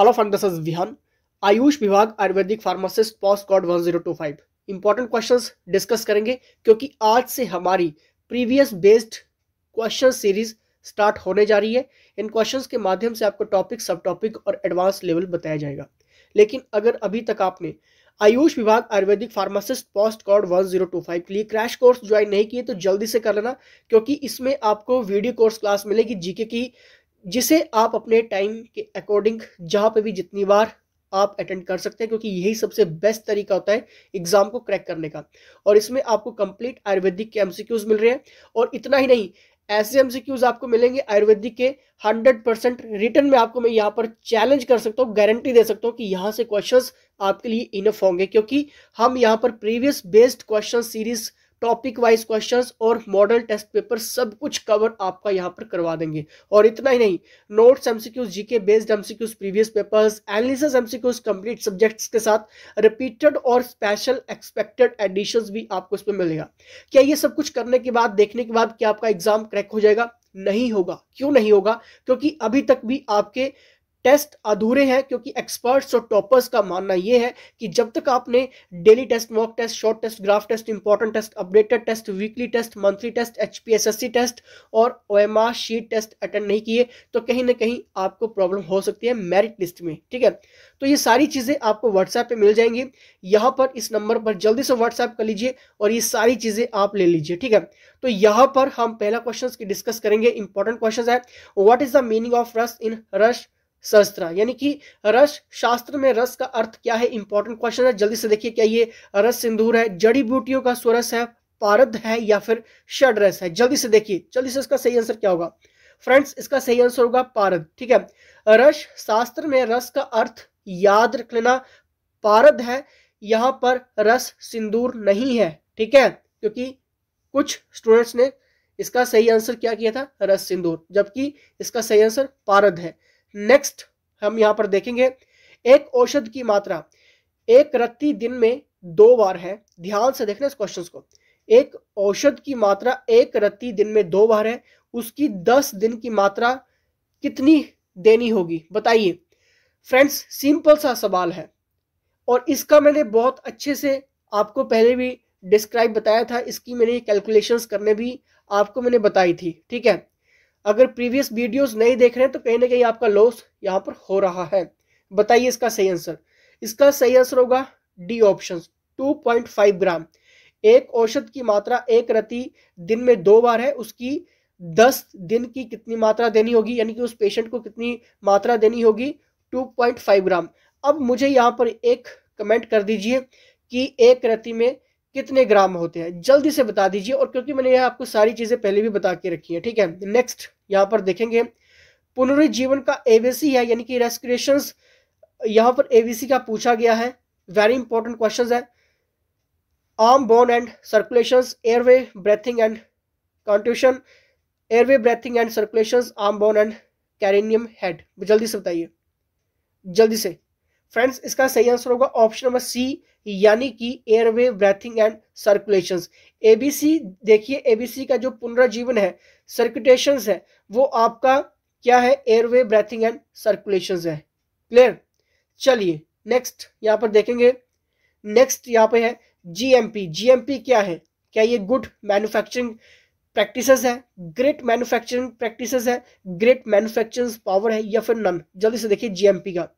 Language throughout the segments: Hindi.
hello friend this is Vihan Ayush विभाग Ayurvedic pharmacist post code one zero two five important question discuss करेंगे क्योंकि आज से हमारी previous based question series start होने जा रही है इन क्वेश्चंस के माध्यम से आपको टॉपिक सब टॉपिक और एडवांस लेवल बताया जाएगा लेकिन अगर अभी तक आपने आयुष विभाग Ayurvedic pharmacist post code one zero two five के लिए क्रैश कोर्स ज्वाइन नहीं किए तो जल्दी से कर लेना क्योंकि इसमें आपको वीडियो कोर्स क्लास मिलेगी जीके की जिसे आप अपने टाइम के अकॉर्डिंग जहाँ पे भी जितनी बार आप अटेंड कर सकते हैं क्योंकि यही सबसे बेस्ट तरीका होता है एग्जाम को क्रैक करने का और इसमें आपको कंप्लीट आयुर्वेदिक के एमसीक्यूज मिल रहे हैं और इतना ही नहीं ऐसे एमसीक्यूज आपको मिलेंगे आयुर्वेदिक के 100 परसेंट रिटर्न में आपको मैं यहाँ पर चैलेंज कर सकता हूँ गारंटी दे सकता हूँ कि यहाँ से क्वेश्चंस आपके लिए इनफ होंगे क्योंकि हम यहाँ पर previous based question series topic wise questions और मॉडल टेस्ट पेपर सब कुछ कवर आपका यहाँ पर करवा देंगे और इतना ही नहीं notes MCQs GK based MCQs previous papers analysis MCQs complete subjects के साथ रिपीटेड और स्पेशल एक्सपेक्टेड एडिशंस भी आपको इसमें मिलेगा क्या ये सब कुछ करने के बाद देखने के बाद क्या आपका एग्जाम क्रैक हो जाएगा नहीं होगा क्यों नहीं होगा क्योंकि अभी तक भी आपके टेस्ट अधूरे हैं क्योंकि एक्सपर्ट्स और टॉपर्स का मानना यह है कि जब तक आपने daily test mock test short test graph test important test updated test weekly test monthly test HPSSC test और आर शीट टेस्ट अटेंड नहीं किए तो कहीं ना कहीं आपको प्रॉब्लम हो सकती है मेरिट लिस्ट में ठीक है तो ये सारी चीज़ें आपको व्हाट्सएप पर मिल जाएंगी यहाँ पर इस नंबर पर जल्दी से व्हाट्सएप कर लीजिए और ये सारी चीज़ें आप ले लीजिए ठीक है तो यहाँ पर हम पहला क्वेश्चन डिस्कस करेंगे इंपॉर्टेंट क्वेश्चन है what is the meaning of ras in rush शस्त्र यानी कि रस शास्त्र में रस का अर्थ क्या है इंपॉर्टेंट क्वेश्चन है जल्दी से देखिए क्या ये रस सिंदूर है जड़ी बूटियों का स्वरस है पारद है या फिर षड रस है जल्दी से देखिए जल्दी से इसका सही आंसर क्या होगा फ्रेंड्स इसका सही आंसर होगा पारद ठीक है रस शास्त्र में रस का अर्थ याद रख लेना पारद है यहां पर रस सिंदूर नहीं है ठीक है क्योंकि कुछ स्टूडेंट्स ने इसका सही आंसर क्या किया था रस सिंदूर जबकि इसका सही आंसर पारद है नेक्स्ट हम यहाँ पर देखेंगे एक औषध की मात्रा एक रत्ती दिन में दो बार है ध्यान से देखना इस क्वेश्चन को एक औषध की मात्रा एक रत्ती दिन में दो बार है उसकी दस दिन की मात्रा कितनी देनी होगी बताइए फ्रेंड्स सिंपल सा सवाल है और इसका मैंने बहुत अच्छे से आपको पहले भी डिस्क्राइब बताया था इसकी मैंने कैलकुलेशंस करने भी आपको मैंने बताई थी ठीक है अगर प्रीवियस वीडियोस नहीं देख रहे हैं तो कहीं ना कहीं आपका लॉस यहाँ पर हो रहा है बताइए इसका सही आंसर इसका सही आंसर होगा डी ऑप्शन 2.5 ग्राम एक औषध की मात्रा एक रति दिन में दो बार है उसकी दस दिन की कितनी मात्रा देनी होगी यानी कि उस पेशेंट को कितनी मात्रा देनी होगी 2.5 ग्राम अब मुझे यहाँ पर एक कमेंट कर दीजिए कि एक रति में कितने ग्राम होते हैं जल्दी से बता दीजिए और क्योंकि मैंने यह आपको सारी चीज़ें पहले भी बता के रखी है ठीक है नेक्स्ट यहाँ पर देखेंगे पुनरुज्जीवन का एवीसी है यानी कि रेस्क्रेशन यहाँ पर एवीसी का पूछा गया है वेरी इंपॉर्टेंट क्वेश्चन है arm bone and circulation airway breathing and contusion airway breathing and circulation arm bone and cranium head जल्दी से बताइए जल्दी से फ्रेंड्स इसका सही आंसर होगा ऑप्शन नंबर सी यानी कि airway breathing and circulation ABC देखिए एबीसी का जो पुनर्जीवन है सर्कुलेशन है वो आपका क्या है एयरवे ब्रेथिंग एंड सर्कुलेशन है क्लियर चलिए नेक्स्ट यहाँ पर देखेंगे नेक्स्ट यहाँ पे है जीएमपी जीएमपी क्या है क्या ये गुड मैन्युफैक्चरिंग प्रैक्टिसेस है ग्रेट मैन्युफैक्चरिंग प्रैक्टिसेस है ग्रेट मैन्युफैक्चरिंग पावर है या फिर नन जल्दी से देखिए जीएमपी का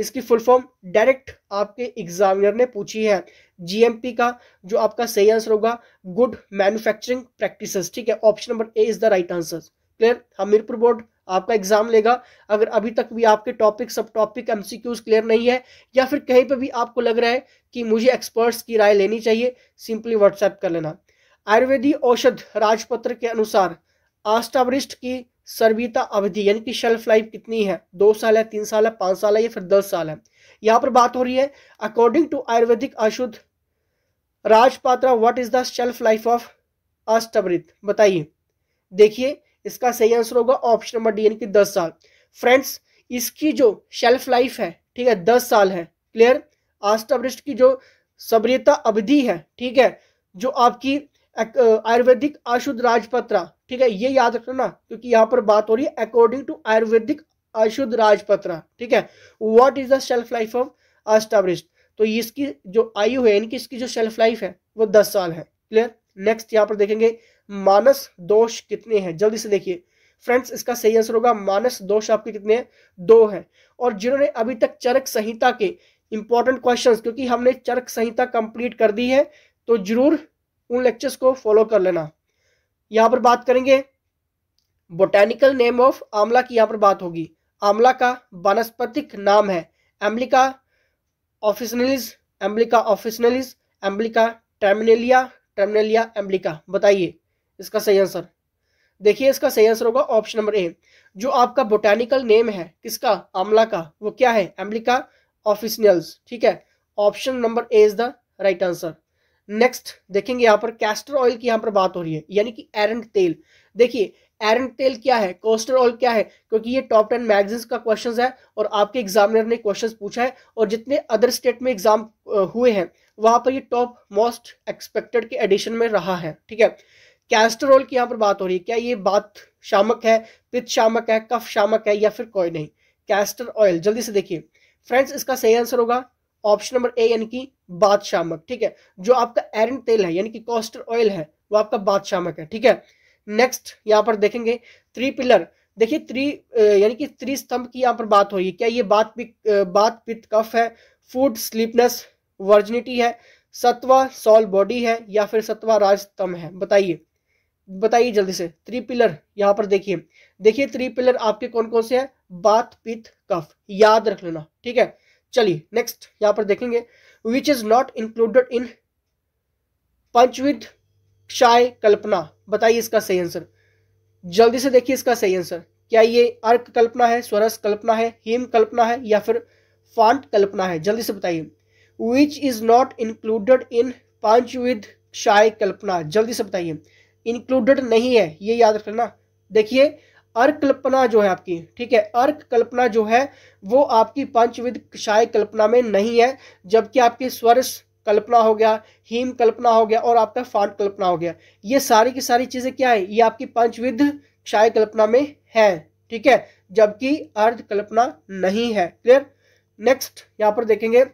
इसकी फुल फॉर्म डायरेक्ट आपके एग्जामिनर ने पूछी है जीएमपी का जो आपका सही आंसर होगा गुड मैन्युफैक्चरिंग प्रैक्टिसेस ठीक है option number A is the right answer clear Hamirpur board आपका एग्जाम लेगा अगर अभी तक भी आपके टॉपिक सब टॉपिक एमसीक्यूज क्लियर नहीं है या फिर कहीं पर भी आपको लग रहा है कि मुझे एक्सपर्ट्स की राय लेनी चाहिए सिंपली व्हाट्सएप कर लेना आयुर्वेदी औषध राजपत्र के अनुसार आस्टावरिष्ट की सर्विता अवधि यानी कि शेल्फ लाइफ कितनी है दो साल है तीन साल है पांच साल है या फिर दस साल है यहाँ पर बात हो रही है अकॉर्डिंग टू आयुर्वेदिक अशुद्ध राजपात्रा what is the shelf life of अष्टवृत बताइए देखिए इसका सही आंसर होगा ऑप्शन नंबर डी यानी कि दस साल फ्रेंड्स इसकी जो शेल्फ लाइफ है ठीक है दस साल है क्लियर आस्तवृष्ट की जो सब्रियता अवधि है ठीक है जो आपकी आयुर्वेदिक अशुद्ध राजपत्रा ठीक है ये याद रखना क्योंकि यहाँ पर बात हो रही है अकॉर्डिंग टू आयुर्वेदिक अशुद्ध राजपत्र ठीक है what is the shelf life of अस्टाब्रिस्ट तो इसकी जो आयु है इनकी इसकी जो शेल्फ लाइफ है वो दस साल है क्लियर नेक्स्ट यहाँ पर देखेंगे मानस दोष कितने हैं जल्दी से देखिए फ्रेंड्स इसका सही आंसर होगा मानस दोष आपके कितने हैं दो हैं और जिन्होंने अभी तक चरक संहिता के इंपॉर्टेंट क्वेश्चन क्योंकि हमने चरक संहिता कंप्लीट कर दी है तो जरूर उन लेक्चर्स को फॉलो कर लेना यहाँ पर बात करेंगे बोटेनिकल नेम ऑफ आमला की यहाँ पर बात होगी आमला का वनस्पतिक नाम है एम्बलिका ऑफिसनलिस एम्बलिका ऑफिसनलिस एम्बलिका टर्मिनेलिया टर्मिनेलिया एम्बलिका बताइए इसका सही आंसर देखिए इसका सही आंसर होगा ऑप्शन नंबर ए जो आपका बोटेनिकल नेम है किसका आमला का वो क्या है एम्बलिका ऑफिसनल्स ठीक है option number A is the right answer next देखेंगे यहाँ पर कैस्टर ऑयल की यहाँ पर बात हो रही है यानी कि एरंड तेल देखिए एरंड तेल क्या है कोस्टर ऑयल क्या है क्योंकि ये टॉप टेन मैगजीन्स का क्वेश्चन है और आपके एग्जामिनर ने क्वेश्चन पूछा है और जितने अदर स्टेट में एग्जाम हुए हैं वहां पर ये टॉप मोस्ट एक्सपेक्टेड के एडिशन में रहा है ठीक है कैस्टर ऑयल की यहाँ पर बात हो रही है क्या ये बात शामक है पित शामक है कफ शामक है या फिर कोई नहीं कैस्टर ऑयल जल्दी से देखिए फ्रेंड्स इसका सही आंसर होगा ऑप्शन नंबर ए यानी कि बादशामक ठीक है जो आपका एरन तेल है यानी कि कॉस्टर ऑयल है वो आपका बादशामक है ठीक है नेक्स्ट यहाँ पर देखेंगे थ्री पिलर देखिए थ्री यानी कि त्रिस्तंभ की यहाँ पर बात हो रही है क्या ये बात पित बात पित्त कफ है फूड स्लीपनेस वर्जिनिटी है सत्वा सॉल बॉडी है या फिर सत्वा राजतम है बताइए बताइए जल्दी से थ्री पिलर यहाँ पर देखिए देखिए थ्री पिलर आपके कौन कौन से हैं बात पित्त कफ याद रख लेना ठीक है चलिए नेक्स्ट यहां पर देखेंगे which is not included in पंचविद क्षय कल्पना बताइए इसका सही आंसर जल्दी से देखिए इसका सही आंसर क्या ये अर्क कल्पना है स्वरस कल्पना है हिम कल्पना है या फिर फांट कल्पना है जल्दी से बताइए which is not included in पंचविद क्षय कल्पना जल्दी से बताइए इंक्लूडेड नहीं है ये याद रखना देखिए अर्क कल्पना जो है आपकी ठीक है अर्क कल्पना जो है वो आपकी पंचविद क्षाय कल्पना में नहीं है जबकि आपकी स्वर कल्पना हो गया हीम कल्पना हो गया और आपका फांट कल्पना हो गया ये सारी की सारी चीज़ें क्या है ये आपकी पंचविध क्षाय कल्पना में है ठीक है जबकि अर्ध कल्पना नहीं है क्लियर नेक्स्ट यहां पर देखेंगे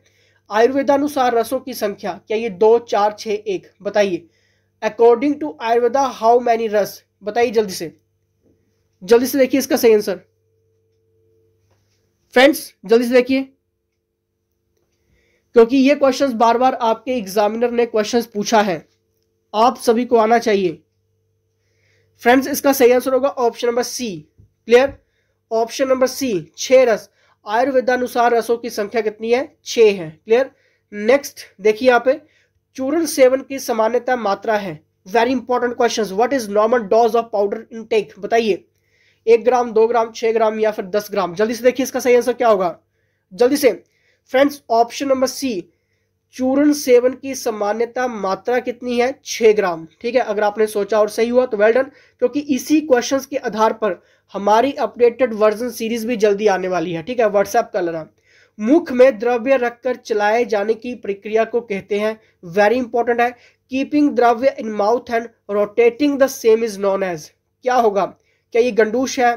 आयुर्वेदानुसार रसों की संख्या क्या ये दो चार छ एक बताइए according to Ayurveda how many ras बताइए जल्दी से जल्दी से देखिए इसका सही आंसर फ्रेंड्स जल्दी से देखिए क्योंकि ये क्वेश्चंस बार बार आपके एग्जामिनर ने क्वेश्चंस पूछा है आप सभी को आना चाहिए फ्रेंड्स इसका सही आंसर होगा option number C clear option number C छह रस आयुर्वेदानुसार रसों की संख्या कितनी है छह है क्लियर नेक्स्ट देखिए यहां पे चूर्ण सेवन की सामान्यता मात्रा है very important question what is normal dose of powder intake बताइए एक ग्राम दो ग्राम छह ग्राम या फिर दस ग्राम जल्दी से देखिए इसका सही आंसर क्या होगा जल्दी से फ्रेंड्स ऑप्शन नंबर सी चूर्ण सेवन की सामान्यता मात्रा कितनी है छह ग्राम ठीक है अगर आपने सोचा और सही हुआ तो वेल डन क्योंकि इसी क्वेश्चन के आधार पर हमारी अपडेटेड वर्जन सीरीज भी जल्दी आने वाली है ठीक है व्हाट्सएप का लेना मुख में द्रव्य रखकर चलाए जाने की प्रक्रिया को कहते हैं वेरी इंपॉर्टेंट है keeping dravya in mouth and rotating the same is known as क्या होगा क्या ये गंडूश है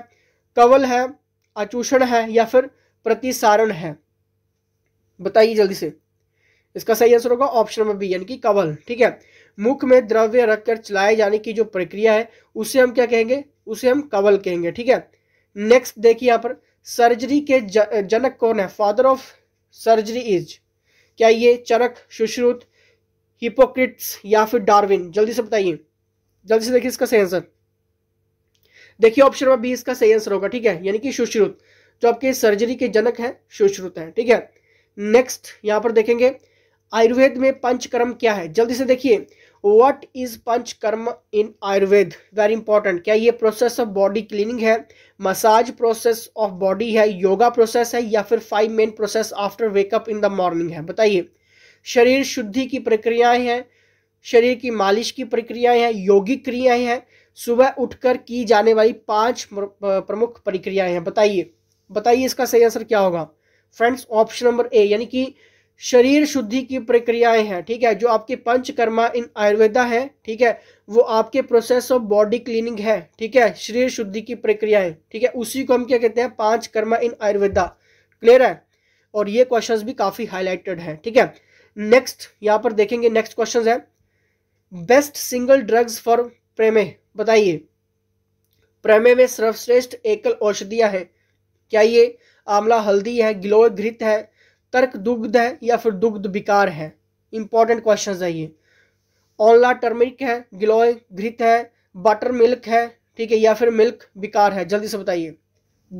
कवल है आचूषण है या फिर प्रतिसारण है बताइए जल्दी से इसका सही आंसर होगा ऑप्शन नंबर बी यानी कि कवल ठीक है मुख में द्रव्य रखकर चलाए जाने की जो प्रक्रिया है उसे हम क्या कहेंगे उसे हम कवल कहेंगे ठीक है नेक्स्ट देखिए यहाँ पर सर्जरी के ज, जनक कौन है फादर ऑफ सर्जरी इज क्या ये चरक सुश्रुत हिपोक्रिट्स या फिर डार्विन जल्दी से बताइए जल्दी से देखिए इसका सही आंसर देखिए ऑप्शन नंबर बी इसका सही आंसर होगा ठीक है यानी कि सुश्रुत जो आपके सर्जरी के जनक है सुश्रुत है ठीक है नेक्स्ट यहां पर देखेंगे आयुर्वेद में पंचकर्म क्या है जल्दी से देखिए what is Panchakarma in Ayurveda very important क्या ये प्रोसेस ऑफ बॉडी क्लीनिंग है मसाज प्रोसेस ऑफ बॉडी है योगा प्रोसेस है या फिर five main process after wake up in the morning है बताइए शरीर शुद्धि की प्रक्रियाएं हैं शरीर की मालिश की प्रक्रियाएं हैं योगिक क्रियाएं हैं सुबह उठकर की जाने वाली पांच प्रमुख प्रक्रियाएं हैं बताइए बताइए इसका सही आंसर क्या होगा फ्रेंड्स ऑप्शन नंबर ए यानी कि शरीर शुद्धि की प्रक्रियाएं हैं ठीक है जो आपके पंचकर्मा इन आयुर्वेदा है ठीक है वो आपके प्रोसेस ऑफ बॉडी क्लीनिंग है ठीक है शरीर शुद्धि की प्रक्रियाएं ठीक है उसी को हम क्या कहते हैं पांच कर्मा इन आयुर्वेदा क्लियर है और ये क्वेश्चंस भी काफी हाईलाइटेड हैं ठीक है नेक्स्ट यहाँ पर देखेंगे नेक्स्ट क्वेश्चन है best single drugs for prameha बताइए प्रेमे में सर्वश्रेष्ठ एकल औषधियां हैं क्या ये आमला हल्दी है गिलोय घृत है तर्क दुग्ध है या फिर दुग्ध विकार है इंपॉर्टेंट क्वेश्चन है ये ऑनला टर्मरिक है गिलोय घृत है बटर मिल्क है ठीक है या फिर मिल्क विकार है जल्दी से बताइए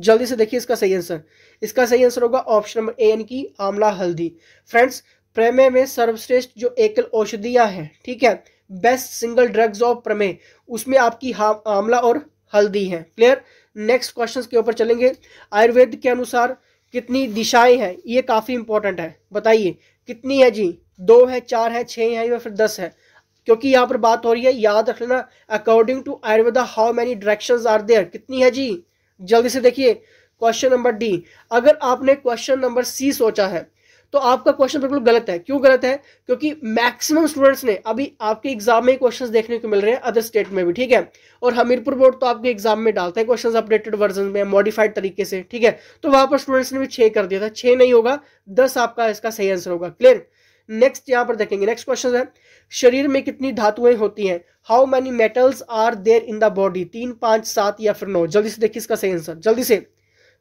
जल्दी से देखिए इसका सही आंसर इसका सही आंसर होगा ऑप्शन नंबर ए यानी कि आमला हल्दी फ्रेंड्स प्रेमे में सर्वश्रेष्ठ जो एकल औषधियां हैं ठीक है best single drugs of prameha उसमें आपकी आंवला और हल्दी है क्लियर नेक्स्ट क्वेश्चन के ऊपर चलेंगे आयुर्वेद के अनुसार कितनी दिशाएं हैं ये काफ़ी इंपॉर्टेंट है बताइए कितनी है जी दो है चार है छह है या फिर दस है क्योंकि यहाँ पर बात हो रही है याद रख लेना according to Ayurveda how many direction are there कितनी है जी जल्दी से देखिए क्वेश्चन नंबर डी अगर आपने क्वेश्चन नंबर सी सोचा है तो आपका क्वेश्चन बिल्कुल गलत है क्यों गलत है क्योंकि मैक्सिमम स्टूडेंट्स ने अभी आपके एग्जाम में क्वेश्चंस देखने को मिल रहे हैं अदर स्टेट में भी ठीक है और हमीरपुर बोर्ड तो आपके एग्जाम में डालता है क्वेश्चंस अपडेटेड वर्जन में मॉडिफाइड तरीके से ठीक है तो वहां पर स्टूडेंट्स ने भी छे कर दिया था छे नहीं होगा दस आपका इसका सही आंसर होगा क्लियर नेक्स्ट यहाँ पर देखेंगे नेक्स्ट क्वेश्चन है शरीर में कितनी धातुएं होती हैं how many metals are there in the body तीन पांच सात या फिर नौ जल्दी से देखिए इसका सही आंसर जल्दी से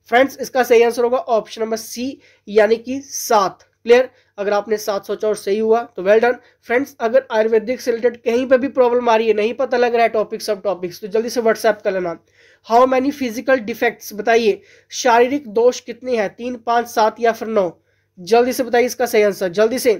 फ्रेंड्स इसका सही आंसर होगा ऑप्शन नंबर सी यानी कि सात क्लियर अगर आपने सात सोचा और सही हुआ तो वेल डन फ्रेंड्स अगर आयुर्वेदिक से रिलेटेड कहीं पे भी प्रॉब्लम आ रही है नहीं पता लग रहा है टॉपिक सब टॉपिक्स तो जल्दी से व्हाट्सएप कर लेना हाउ मैनी फिजिकल डिफेक्ट्स बताइए शारीरिक दोष कितने हैं तीन पांच सात या फिर नौ जल्दी से बताइए इसका सही आंसर जल्दी से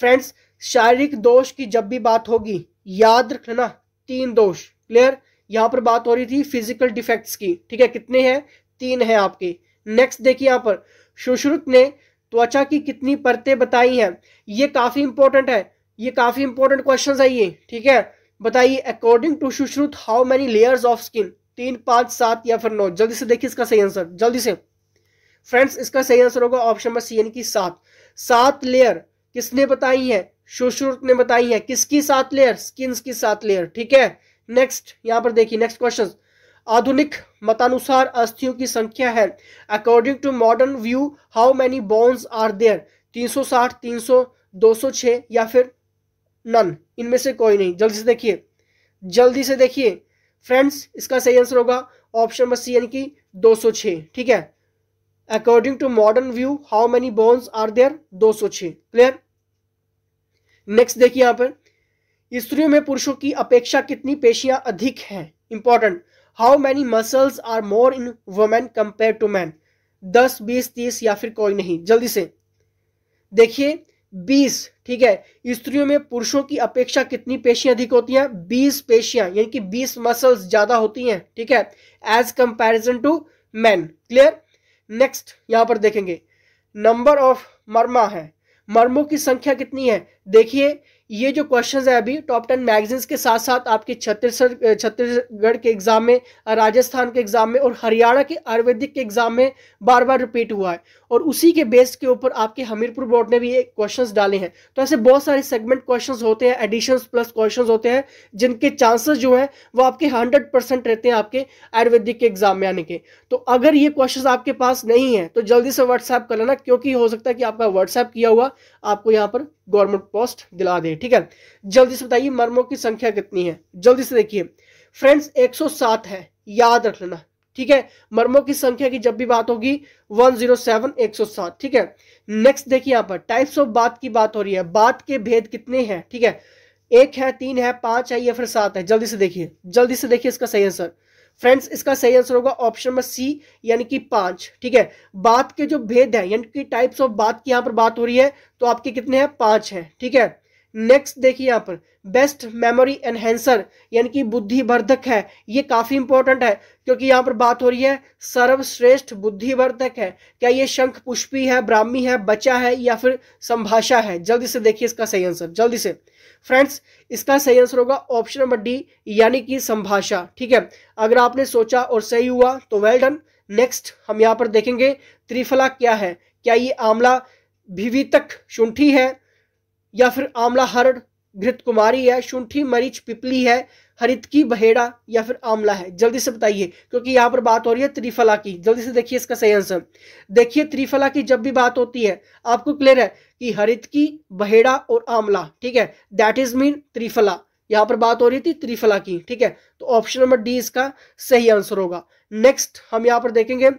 फ्रेंड्स शारीरिक दोष की जब भी बात होगी याद रखना तीन दोष क्लियर यहां पर बात हो रही थी फिजिकल डिफेक्ट्स की ठीक है कितने हैं तीन है आपके नेक्स्ट देखिए यहाँ पर सुश्रुत ने त्वचा की कितनी परतें बताई हैं ये काफ़ी इंपॉर्टेंट है ये काफ़ी इंपॉर्टेंट क्वेश्चन है ये ठीक है बताइए according to Sushruta how many layers of skin तीन पाँच सात या फिर नौ जल्दी से देखिए इसका सही आंसर जल्दी से फ्रेंड्स इसका सही आंसर होगा ऑप्शन नंबर सी एन की सात सात लेयर किसने बताई है सुश्रुत ने बताई है किसकी सात लेयर स्किन की सात लेयर ठीक है नेक्स्ट यहाँ पर देखिए नेक्स्ट क्वेश्चन आधुनिक मतानुसार अस्थियों की संख्या है according to modern view how many bones are there 360, 300, 206 या फिर नन इनमें से कोई नहीं जल्दी से देखिए जल्दी से देखिए फ्रेंड्स इसका सही आंसर होगा ऑप्शन नंबर सी यानी कि 206 ठीक है according to modern view how many bones are there 206 clear next देखिए यहां पर स्त्रियों में पुरुषों की अपेक्षा कितनी पेशियां अधिक हैं important how many muscles are more in women compare to man दस बीस तीस या फिर कोई नहीं जल्दी से देखिए बीस ठीक है स्त्रियों में पुरुषों की अपेक्षा कितनी पेशियां अधिक होती हैं बीस पेशियां यानी कि बीस मसल्स ज्यादा होती हैं ठीक है as comparison to man clear next यहां पर देखेंगे नंबर ऑफ मर्मा है मर्मों की संख्या कितनी है देखिए ये जो क्वेश्चन है अभी टॉप टेन मैगजीन्स के साथ साथ आपके छत्तीसगढ़ छत्तीसगढ़ के एग्जाम में राजस्थान के एग्जाम में और हरियाणा के आयुर्वेदिक के एग्जाम में बार बार रिपीट हुआ है और उसी के बेस के ऊपर आपके हमीरपुर बोर्ड ने भी ये क्वेश्चंस डाले हैं तो ऐसे बहुत सारे सेगमेंट क्वेश्चंस होते हैं एडिशंस प्लस क्वेश्चंस होते हैं जिनके चांसेस जो हैं वो आपके हंड्रेड परसेंट रहते हैं आपके आयुर्वेदिक के एग्जाम में आने के तो अगर ये क्वेश्चन आपके पास नहीं है तो जल्दी से व्हाट्सएप कर लेना क्योंकि हो सकता है कि आपका व्हाट्सएप किया हुआ आपको यहाँ पर गवर्नमेंट पोस्ट दिला दें ठीक है जल्दी से बताइए मर्मों की संख्या कितनी है जल्दी से देखिए फ्रेंड्स 107 है याद रख लेना ठीक है मर्मों की संख्या की जब भी बात होगी 107 107 ठीक है नेक्स्ट देखिए यहां पर टाइप्स ऑफ बात की बात हो रही है बात के भेद कितने हैं ठीक है एक है तीन है पांच है या फिर सात है जल्दी से देखिए जल्दी से देखिए इसका सही आंसर फ्रेंड्स इसका सही आंसर होगा ऑप्शन नंबर सी यानी कि पांच ठीक है बात के जो भेद है यानी कि टाइप्स ऑफ बात की यहां पर बात हो रही है तो आपके कितने हैं पांच हैं ठीक है नेक्स्ट देखिए यहाँ पर बेस्ट मेमोरी एनहेंसर यानी कि बुद्धिवर्धक है ये काफ़ी इंपॉर्टेंट है क्योंकि यहाँ पर बात हो रही है सर्वश्रेष्ठ बुद्धिवर्धक है क्या ये शंख पुष्पी है ब्राह्मी है बचा है या फिर संभाषा है जल्दी से देखिए इसका सही आंसर जल्दी से फ्रेंड्स इसका सही आंसर होगा ऑप्शन नंबर डी यानी कि संभाषा ठीक है अगर आपने सोचा और सही हुआ तो वेल डन नेक्स्ट हम यहाँ पर देखेंगे त्रिफला क्या है क्या ये आमला भिवितक तक शुंठी है या फिर आंवला हरड़ घृत कुमारी है शुंठी मरीच पिपली है हरित की बहेड़ा या फिर आंवला है जल्दी से बताइए क्योंकि यहाँ पर बात हो रही है त्रिफला की जल्दी से देखिए इसका सही आंसर देखिए त्रिफला की जब भी बात होती है आपको क्लियर है कि हरित की बहेड़ा और आंवला ठीक है दैट इज मीन त्रिफला यहाँ पर बात हो रही थी त्रिफला की ठीक है तो ऑप्शन नंबर डी इसका सही आंसर होगा नेक्स्ट हम यहाँ पर देखेंगे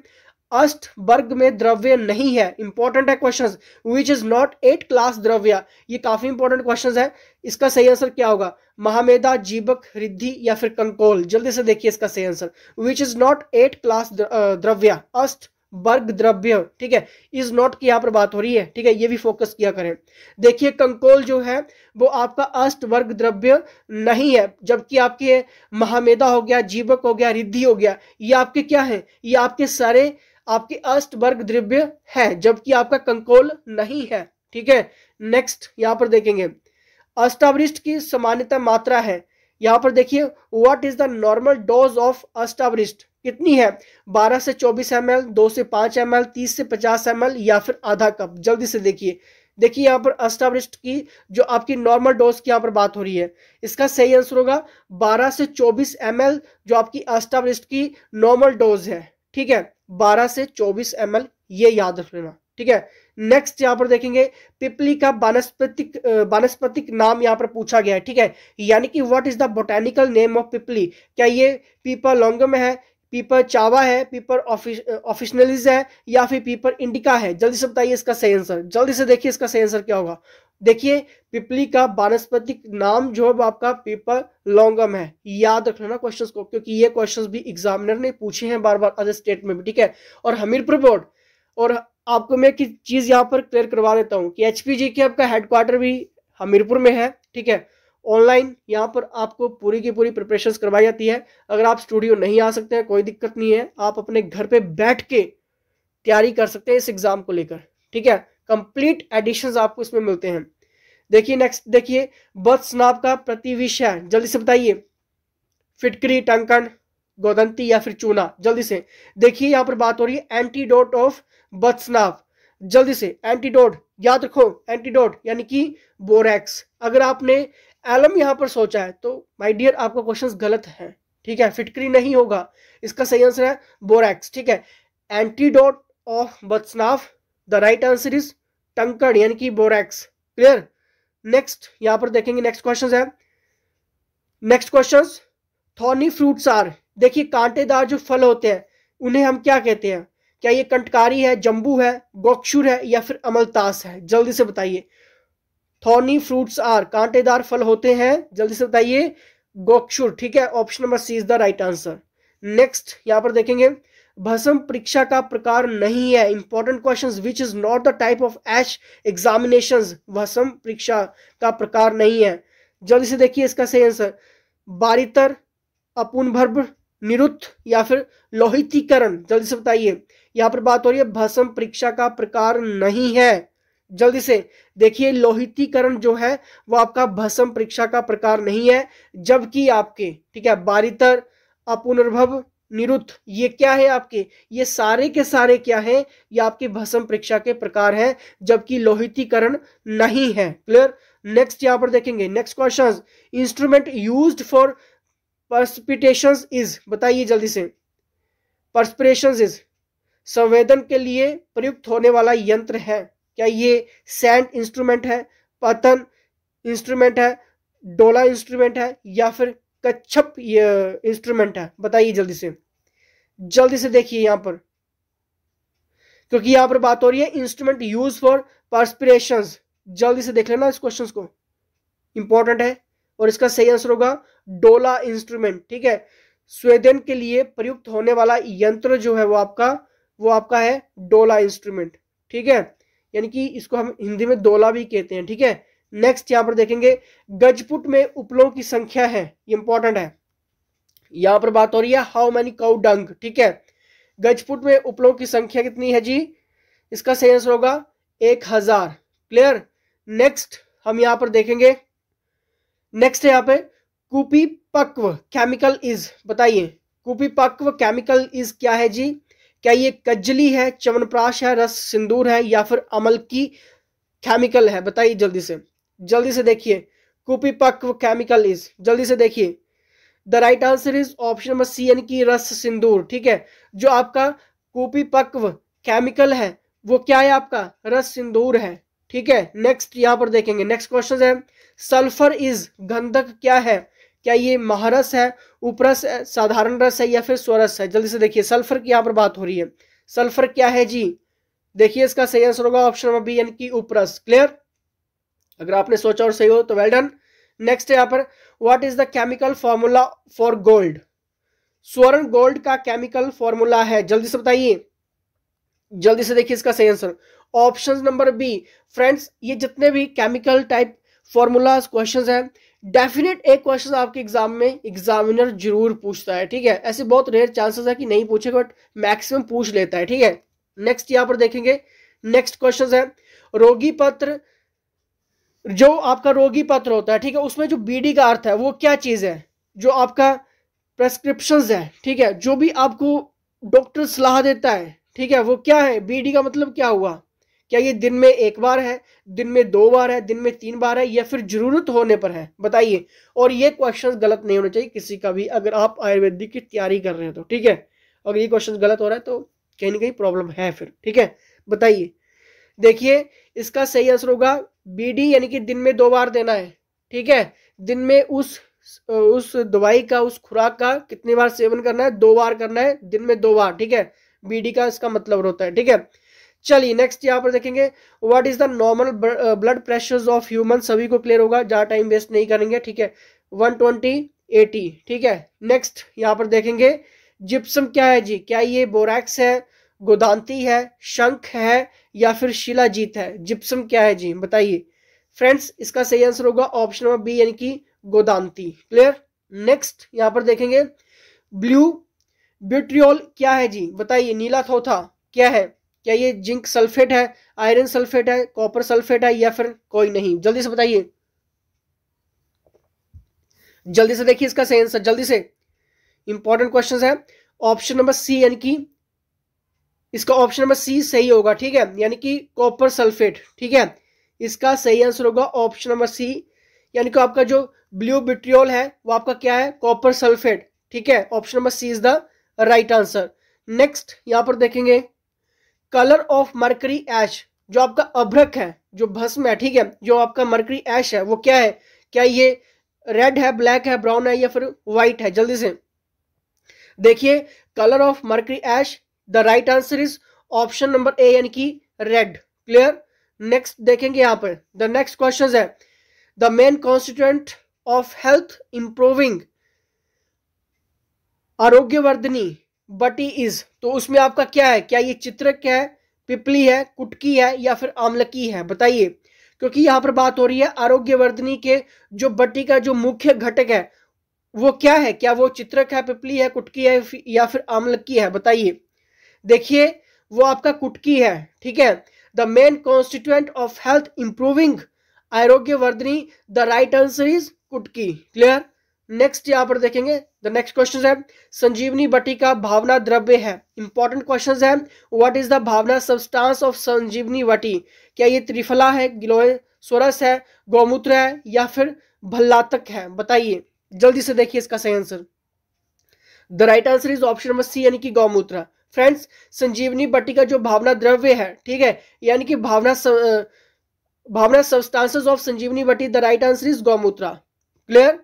अष्ट वर्ग में द्रव्य नहीं है इंपॉर्टेंट है questions which is not at class dravya ये काफी इंपॉर्टेंट क्वेश्चंस है इसका सही आंसर क्या होगा महामेधा जीवक रिद्धि या फिर कंकोल जल्दी से देखिए इसका सही answer which is not at class dravya अष्ट वर्ग द्रव्य ठीक है इज नॉट की यहां पर बात हो रही है ठीक है ये भी फोकस किया करें देखिए कंकोल जो है वो आपका अष्ट वर्ग द्रव्य नहीं है जबकि आपके महामेधा हो गया जीवक हो गया रिद्धि हो गया ये आपके क्या है ये आपके सारे आपकी अष्टवर्ग द्रव्य है जबकि आपका कंकोल नहीं है ठीक है नेक्स्ट यहाँ पर देखेंगे अष्टावरिष्ट की सामान्यता मात्रा है यहाँ पर देखिए what is the normal dose of Ashtavarishta कितनी है 12 से 24 एम एल दो से 5 एम एल तीस से 50 एम एल या फिर आधा कप जल्दी से देखिए देखिए यहाँ पर अष्टावरिष्ट की जो आपकी नॉर्मल डोज की यहाँ पर बात हो रही है इसका सही आंसर होगा 12 से 24 एम जो आपकी अष्टावरिष्ट की नॉर्मल डोज है ठीक है 12 से 24 एम ये याद रख लेना ठीक है नेक्स्ट यहां पर देखेंगे पिपली का वनस्पतिक वनस्पतिक नाम यहां पर पूछा गया है ठीक है यानी कि what is the botanical name of pippali क्या ये पीपर लॉन्ग में है पीपर चावा है पीपर ऑफिशनलिज है या फिर पीपर इंडिका है जल्दी से बताइए इसका सही आंसर जल्दी से देखिए इसका सही आंसर क्या होगा देखिए पिपली का वानस्पतिक नाम जो है आपका पेपर लॉन्गम है याद रख लेना क्वेश्चंस को क्योंकि ये क्वेश्चंस भी एग्जामिनर ने पूछे हैं बार बार अदर स्टेट में भी ठीक है और हमीरपुर बोर्ड और आपको मैं एक चीज यहाँ पर क्लियर करवा देता हूँ कि एचपीजी के आपका हेडक्वार्टर भी हमीरपुर में है ठीक है ऑनलाइन यहाँ पर आपको पूरी की पूरी प्रिपरेशन करवाई जाती है अगर आप स्टूडियो नहीं आ सकते हैं कोई दिक्कत नहीं है आप अपने घर पे बैठ के तैयारी कर सकते हैं इस एग्जाम को लेकर ठीक है कंप्लीट एडिशन आपको इसमें मिलते हैं देखिए नेक्स्ट देखिए बौद्ध स्नाप का प्रति विषय जल्दी से बताइए फिटकरी टंकन गोदंती या फिर चूना जल्दी से देखिए यहां पर बात हो रही है एंटीडोट ऑफ स्नाप जल्दी से एंटीडोट याद रखो एंटीडोट यानी कि बोरेक्स अगर आपने एलम यहां पर सोचा है तो माय डियर आपका क्वेश्चंस गलत है ठीक है फिटकरी नहीं होगा इसका सही आंसर है बोरेक्स ठीक है एंटीडोट ऑफ स्नाफ the right answer is tankan यानी कि बोरेक्स क्लियर नेक्स्ट यहां पर देखेंगे नेक्स्ट क्वेश्चन है next question thorny fruits are देखिए कांटेदार जो फल होते हैं उन्हें हम क्या कहते हैं क्या ये कंटकारी है जम्बू है गोक्षुर है या फिर अमलतास है जल्दी से बताइए थॉर्नी फ्रूट्स आर कांटेदार फल होते हैं जल्दी से बताइए गोक्षुर ठीक है option number C is the right answer next यहां पर देखेंगे भस्म परीक्षा का प्रकार नहीं है important question which is not the type of ash examination भस्म परीक्षा का प्रकार नहीं है जल्दी से देखिए इसका सही आंसर बारितर अपूर्ण अपुनभर्भ निरुक्त या फिर लोहितीकरण जल्दी से बताइए यहाँ पर बात हो रही है भस्म परीक्षा का प्रकार नहीं है जल्दी से देखिए लोहितीकरण जो है वो आपका भस्म परीक्षा का प्रकार नहीं है जबकि आपके ठीक है बारितर अपुनर्भव निरुद्ध ये क्या है आपके ये सारे के सारे क्या है ये आपके भस्म परीक्षा के प्रकार है जबकि लोहितीकरण नहीं है क्लियर नेक्स्ट यहां पर देखेंगे next question instrument use for precipitation is बताइए जल्दी से परसपिटेशन इज संवेदन के लिए प्रयुक्त होने वाला यंत्र है क्या ये सैंड इंस्ट्रूमेंट है पतन इंस्ट्रूमेंट है डोला इंस्ट्रूमेंट है या फिर कच्छप ये इंस्ट्रूमेंट है बताइए जल्दी से जल्दी से देखिए यहां पर क्योंकि यहां पर बात हो रही है इंस्ट्रूमेंट यूज फॉर परस्पिरेशन जल्दी से देख लेना इस क्वेश्चन को इंपॉर्टेंट है और इसका सही आंसर होगा डोला इंस्ट्रूमेंट ठीक है स्वेदन के लिए प्रयुक्त होने वाला यंत्र जो है वो आपका वो आपका है डोला इंस्ट्रूमेंट ठीक है यानी कि इसको हम हिंदी में डोला भी कहते हैं ठीक है नेक्स्ट यहां पर देखेंगे गजपुट में उपलों की संख्या है इंपॉर्टेंट है यहां पर बात हो रही है हाउ मैनी काउ डंग ठीक है गजपुट में उपलों की संख्या कितनी है जी इसका सही आंसर होगा एक हजार क्लियर नेक्स्ट हम यहां पर देखेंगे नेक्स्ट है यहां पर कूपी पक्व केमिकल इज बताइए कूपी पक्व केमिकल इज क्या है जी क्या ये कजली है चवनप्राश है रस सिंदूर है या फिर अमल की केमिकल है बताइए जल्दी से जल्दी से देखिए कुपी पक्व केमिकल इज जल्दी से देखिए the right answer is option number C एन की रस सिंदूर ठीक है जो आपका कुपी पक्व केमिकल है वो क्या है आपका रस सिंदूर है ठीक है नेक्स्ट यहां पर देखेंगे नेक्स्ट क्वेश्चन है सल्फर इज गंधक क्या है क्या ये महारस है उपरस है साधारण रस है या फिर स्वरस है जल्दी से देखिए सल्फर की यहां पर बात हो रही है सल्फर क्या है जी देखिए इसका सही आंसर होगा ऑप्शन नंबर बी यानी कि उपरस क्लियर अगर आपने सोचा और सही हो तो वेल डन नेक्स्ट यहां पर what is the chemical formula for gold स्वर्ण गोल्ड का केमिकल फॉर्मूला है जल्दी से बताइए जल्दी से देखिए इसका सही answer option number B friends ये जितने भी केमिकल टाइप फॉर्मूलाज क्वेश्चन हैं डेफिनेट एक क्वेश्चन आपके एग्जाम में एग्जामिनर जरूर पूछता है ठीक है ऐसे बहुत रेयर चांसेस है कि नहीं पूछेगा बट मैक्सिमम पूछ लेता है ठीक है नेक्स्ट यहाँ पर देखेंगे नेक्स्ट क्वेश्चन है रोगी पत्र जो आपका रोगी पत्र होता है ठीक है उसमें जो बीडी का अर्थ है वो क्या चीज़ है जो आपका प्रेस्क्रिप्शन है ठीक है जो भी आपको डॉक्टर सलाह देता है ठीक है वो क्या है बीडी का मतलब क्या हुआ क्या ये दिन में एक बार है दिन में दो बार है दिन में तीन बार है या फिर जरूरत होने पर है बताइए और ये क्वेश्चन गलत नहीं होने चाहिए किसी का भी अगर आप आयुर्वेदिक की तैयारी कर रहे हैं तो ठीक है अगर ये क्वेश्चन गलत हो रहा है तो कहीं ना कहीं प्रॉब्लम है फिर ठीक है बताइए देखिए इसका सही आंसर होगा बीडी यानी कि दिन में दो बार देना है ठीक है दिन में उस उस दवाई का उस खुराक का कितनी बार सेवन करना है दो बार करना है दिन में दो बार ठीक है बीडी का इसका मतलब होता है ठीक है चलिए नेक्स्ट यहाँ पर देखेंगे what is the normal blood pressures of human सभी को क्लियर होगा ज़्यादा टाइम वेस्ट नहीं करेंगे ठीक है वन ट्वेंटी एटी ठीक है नेक्स्ट यहाँ पर देखेंगे जिप्सम क्या है जी क्या ये बोरैक्स है गोदांती है शंख है या फिर शिलाजीत है जिप्सम क्या है जी बताइए फ्रेंड्स इसका सही आंसर होगा ऑप्शन नंबर बी यानी कि गोदांती क्लियर नेक्स्ट यहां पर देखेंगे ब्लू ब्यूट्रियोल क्या है जी बताइए नीला थोथा क्या है क्या ये जिंक सल्फेट है आयरन सल्फेट है कॉपर सल्फेट है या फिर कोई नहीं जल्दी से बताइए जल्दी से देखिए इसका सही आंसर जल्दी से इंपॉर्टेंट क्वेश्चन है ऑप्शन नंबर सी यानी कि इसका ऑप्शन नंबर सी सही होगा ठीक है यानी कि कॉपर सल्फेट ठीक है इसका सही आंसर होगा ऑप्शन नंबर सी यानी कि आपका जो ब्लू बिट्रियोल है वो आपका क्या है कॉपर सल्फेट ठीक है option number C is the right answer next यहां पर देखेंगे कलर ऑफ मर्करी एश जो आपका अभ्रक है जो भस्म है ठीक है जो आपका मर्करी एश है वो क्या है क्या ये रेड है ब्लैक है ब्राउन है या फिर व्हाइट है जल्दी से देखिए colour of mercury ash the right answer is option number A यानी कि रेड क्लियर नेक्स्ट देखेंगे यहां पर द नेक्स्ट क्वेश्चन है the main constituent of health improving Arogyavardhini vati is तो उसमें आपका क्या है क्या ये चित्रक है पिपली है कुटकी है या फिर आमलकी है बताइए क्योंकि यहां पर बात हो रही है आरोग्यवर्धनी के जो बटी का जो मुख्य घटक है वो क्या है क्या वो चित्रक है पिपली है कुटकी है या फिर आमलकी है बताइए देखिए वो आपका कुटकी है ठीक है the main constituent of health improving Arogyavardhini the right answer is kutki clear next यहां पर देखेंगे द नेक्स्ट क्वेश्चन है संजीवनी बटी का भावना द्रव्य है इंपॉर्टेंट क्वेश्चन है what is the bhavana substance of Sanjivani vati क्या ये त्रिफला है गिलोय सोरस है गौमूत्र है या फिर भल्लातक है बताइए जल्दी से देखिए इसका सही answer the right answer is option number C यानी कि गौमूत्रा फ्रेंड्स संजीवनी का जो भावना द्रव्य है ठीक है यानी कि bhavana bhavana substances of Sanjivani vati the right answer is gomutra clear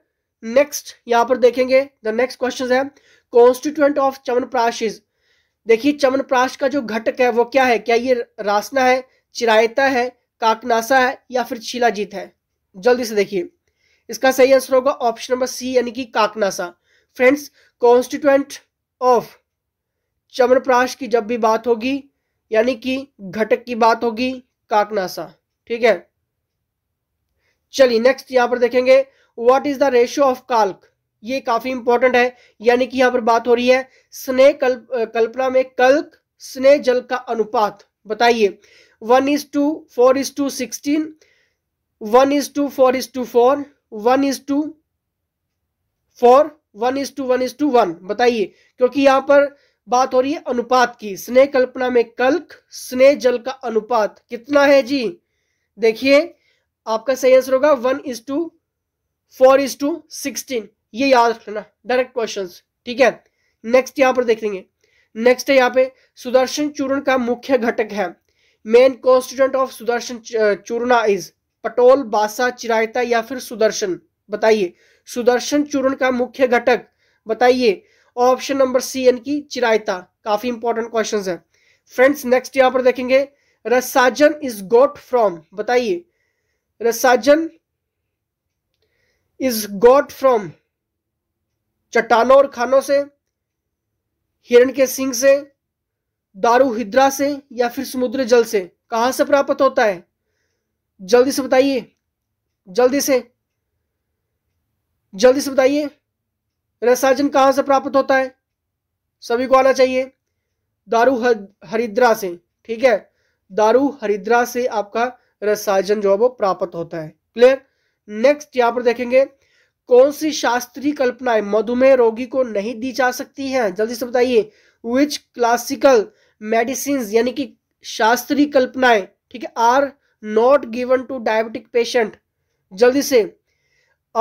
next यहां पर देखेंगे द नेक्स्ट क्वेश्चन है कॉन्स्टिट्यूएंट ऑफ चमन इज देखिए चवनप्राश का जो घटक है वो क्या है क्या ये रासना है चिरायता है काकनासा है या फिर शिलाजीत है जल्दी से देखिए इसका सही आंसर होगा ऑप्शन नंबर सी यानी कि काकनासा फ्रेंड्स कॉन्स्टिट्यूएंट ऑफ चम्रप्राश की जब भी बात होगी यानी कि घटक की बात होगी काकनासा ठीक है चलिए नेक्स्ट यहां पर देखेंगे what is the ratio of काल्क ये काफी इंपॉर्टेंट है यानी कि यहां पर बात हो रही है स्नेह कल, कल्पना में कल्क स्नेह जल का अनुपात बताइए one is to four is to sixteen one is to four is to four one is to four one is to one is to one बताइए क्योंकि यहां पर बात हो रही है अनुपात की स्नेह कल्पना में कल्क स्नेह जल का अनुपात कितना है जी देखिए आपका सही आंसर होगा one is to four is to sixteen ये याद रखना डायरेक्ट क्वेश्चन ठीक है नेक्स्ट यहां पर लेंगे नेक्स्ट है यहाँ पे सुदर्शन चूर्ण का मुख्य घटक है main constituent of Sudarshan churna is patol vasa chirayata या फिर सुदर्शन बताइए सुदर्शन चूर्ण का मुख्य घटक बताइए ऑप्शन नंबर सी एन की चिरायता काफी इंपॉर्टेंट क्वेश्चन है फ्रेंड्स नेक्स्ट यहां पर देखेंगे रसाजन इज गोट फ्रॉम बताइए रसाजन इज गोट फ्रॉम चट्टानों और खानों से हिरण के सिंह से दारू हिद्रा से या फिर समुद्र जल से कहां से प्राप्त होता है जल्दी से बताइए जल्दी से जल्दी से बताइए रसायन कहाँ से प्राप्त होता है सभी को आना चाहिए दारू हरिद्रा से ठीक है दारू हरिद्रा से आपका रसायन जो है वो प्राप्त होता है क्लियर नेक्स्ट यहाँ पर देखेंगे कौन सी शास्त्रीय कल्पनाएं मधुमेह रोगी को नहीं दी जा सकती हैं जल्दी से बताइए विच क्लासिकल मेडिसिन यानी कि शास्त्रीय कल्पनाएं ठीक है are not given to diabetic patient जल्दी से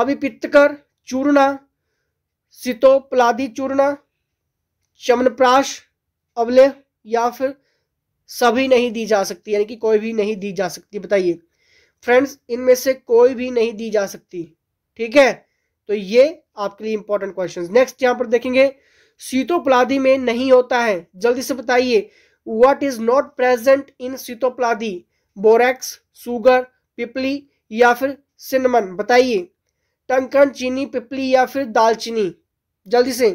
अभिपित्तकर चूर्णा सितोपलादी चूर्ण चमनप्राश अवलेह या फिर सभी नहीं दी जा सकती यानी कि कोई भी नहीं दी जा सकती बताइए फ्रेंड्स इनमें से कोई भी नहीं दी जा सकती ठीक है तो ये आपके लिए इंपॉर्टेंट क्वेश्चंस नेक्स्ट यहां पर देखेंगे शीतोपलादी में नहीं होता है जल्दी से बताइए what is not present in Sitopaladi borax sugar pippali या फिर सिनमन बताइए टंकन चीनी पिपली या फिर दालचीनी जल्दी से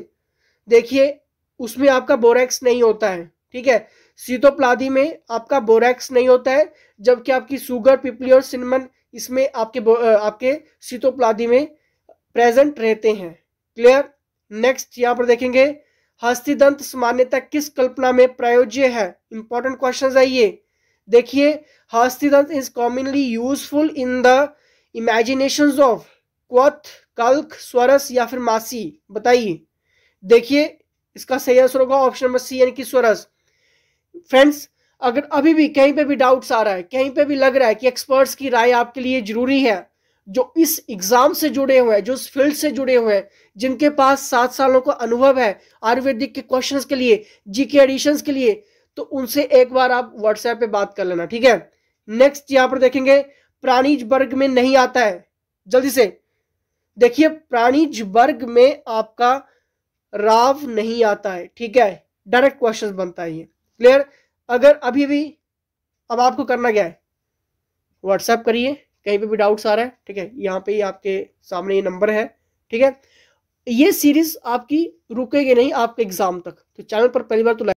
देखिए उसमें आपका बोरेक्स नहीं होता है ठीक है सीतोप्लादी में आपका बोरैक्स नहीं होता है जबकि आपकी सुगर पिपली और सिनमन इसमें आपके आपके सीतोप्लादी में प्रेजेंट रहते हैं क्लियर नेक्स्ट यहां पर देखेंगे हस्तिदंत सामान्यता किस कल्पना में प्रयोज्य है इंपॉर्टेंट क्वेश्चन है ये देखिए hastidanta is commonly useful in the imagination of kwath काल्क स्वरस या फिर मासी बताइए देखिए इसका सही आंसर होगा ऑप्शन नंबर सी यानी कि स्वरस फ्रेंड्स अगर अभी भी कहीं पे भी डाउट्स आ रहा है कहीं पे भी लग रहा है कि एक्सपर्ट्स की राय आपके लिए जरूरी है जो इस एग्जाम से जुड़े हुए हैं जो इस फील्ड से जुड़े हुए हैं जिनके पास सात सालों का अनुभव है आयुर्वेदिक के क्वेश्चंस के लिए जीके एडिशंस के लिए तो उनसे एक बार आप व्हाट्सएप पे बात कर लेना ठीक है नेक्स्ट यहां पर देखेंगे प्राणीज वर्ग में नहीं आता है जल्दी से देखिए प्राणीज वर्ग में आपका राव नहीं आता है ठीक है डायरेक्ट क्वेश्चन बनता है ये क्लियर अगर अभी भी अब आपको करना क्या है व्हाट्सएप करिए कहीं पे भी डाउट्स आ रहा है ठीक है यहाँ पे ही आपके सामने ये नंबर है ठीक है ये सीरीज आपकी रुकेगी नहीं आपके एग्जाम तक तो चैनल पर पहली बार तो